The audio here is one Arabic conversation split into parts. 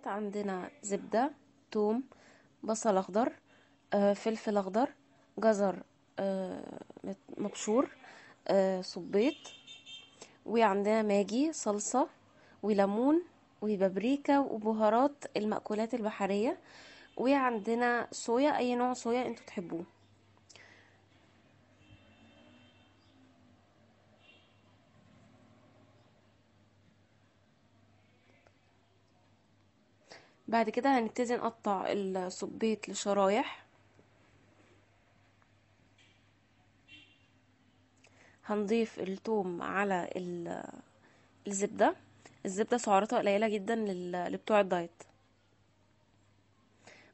الوجبات عندنا زبدة توم بصل اخضر آه، فلفل اخضر جزر آه، مبشور آه، صبيط وعندنا ماجي صلصة وليمون وبابريكا وبهارات المأكولات البحرية وعندنا صويا اي نوع صويا انتوا تحبوه بعد كده هنبتدي نقطع الصبيت لشرايح هنضيف التوم على الزبدة الزبدة سعراتها قليلة جدا لبتوع الدايت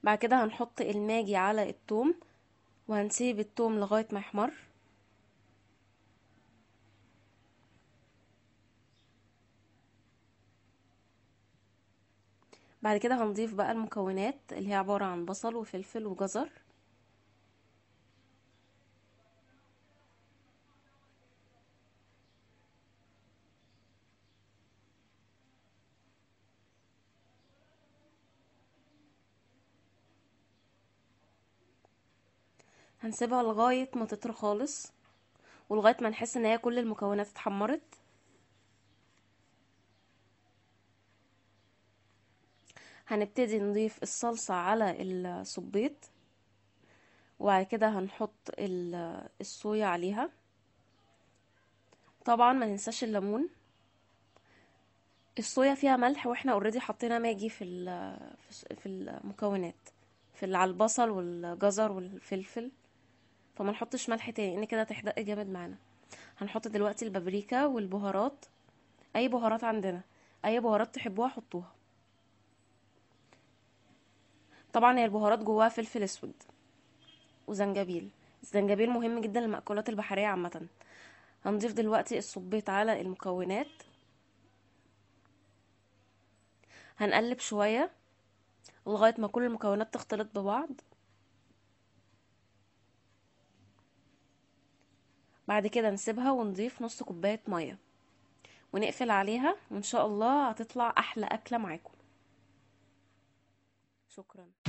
بعد كده هنحط الماجي على التوم وهنسيب التوم لغاية ما يحمر بعد كده هنضيف بقى المكونات اللي هي عبارة عن بصل وفلفل وجزر هنسيبها لغاية ما تطر خالص ولغاية ما نحس ان هي كل المكونات اتحمرت هنبتدي نضيف الصلصة على الصبيط وبعد كده هنحط الصويا عليها طبعا ما ننساش الليمون الصويا فيها ملح واحنا اوريدي حطينا ماجي في في المكونات في على البصل والجزر والفلفل فما نحطش ملح تاني ان كده تحدق جامد معانا هنحط دلوقتي البابريكا والبهارات اي بهارات عندنا اي بهارات تحبوها حطوها طبعا هي البهارات جواها فلفل اسود وزنجبيل الزنجبيل مهم جدا للمأكولات البحرية عامة هنضيف دلوقتي الصبيط على المكونات هنقلب شوية لغاية ما كل المكونات تختلط ببعض بعد كده نسيبها ونضيف نص كوباية مية ونقفل عليها وان شاء الله هتطلع احلى اكلة معاكم شكرا